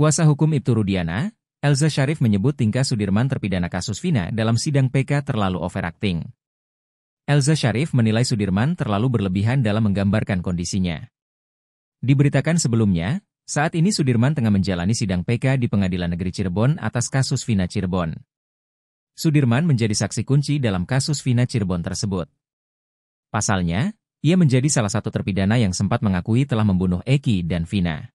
Kuasa hukum Ibtu Rudiana, Elza Sharif menyebut tingkah Sudirman terpidana kasus Vina dalam sidang PK terlalu overacting. Elza Sharif menilai Sudirman terlalu berlebihan dalam menggambarkan kondisinya. Diberitakan sebelumnya, saat ini Sudirman tengah menjalani sidang PK di Pengadilan Negeri Cirebon atas kasus Vina Cirebon. Sudirman menjadi saksi kunci dalam kasus Vina Cirebon tersebut. Pasalnya, ia menjadi salah satu terpidana yang sempat mengakui telah membunuh Eki dan Vina.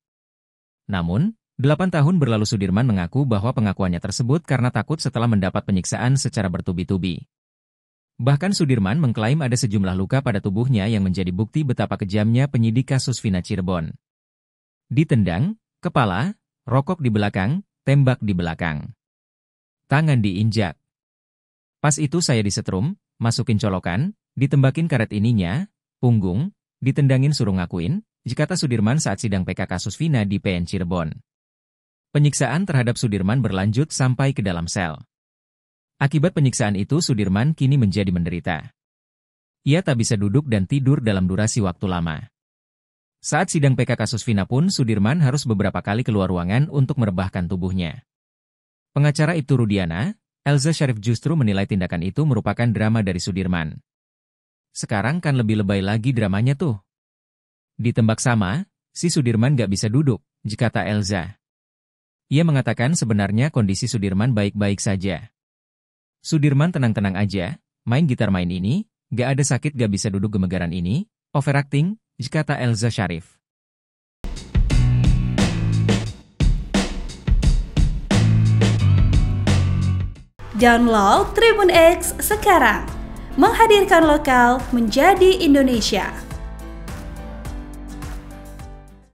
Namun, Delapan tahun berlalu Sudirman mengaku bahwa pengakuannya tersebut karena takut setelah mendapat penyiksaan secara bertubi-tubi. Bahkan Sudirman mengklaim ada sejumlah luka pada tubuhnya yang menjadi bukti betapa kejamnya penyidik kasus Vina Cirebon. Ditendang, kepala, rokok di belakang, tembak di belakang. Tangan diinjak. Pas itu saya disetrum, masukin colokan, ditembakin karet ininya, punggung, ditendangin suruh ngakuin, jikata Sudirman saat sidang PK kasus Vina di PN Cirebon. Penyiksaan terhadap Sudirman berlanjut sampai ke dalam sel. Akibat penyiksaan itu Sudirman kini menjadi menderita. Ia tak bisa duduk dan tidur dalam durasi waktu lama. Saat sidang PK kasus Vina pun Sudirman harus beberapa kali keluar ruangan untuk merebahkan tubuhnya. Pengacara itu Rudiana, Elza Sharif justru menilai tindakan itu merupakan drama dari Sudirman. Sekarang kan lebih lebay lagi dramanya tuh. Ditembak sama, si Sudirman gak bisa duduk, jika tak Elza. Ia mengatakan sebenarnya kondisi Sudirman baik-baik saja. Sudirman tenang-tenang aja, main gitar main ini, gak ada sakit gak bisa duduk gemegaran ini, overacting, kata Elza Sharif. Download Tribun X sekarang. Menghadirkan lokal menjadi Indonesia.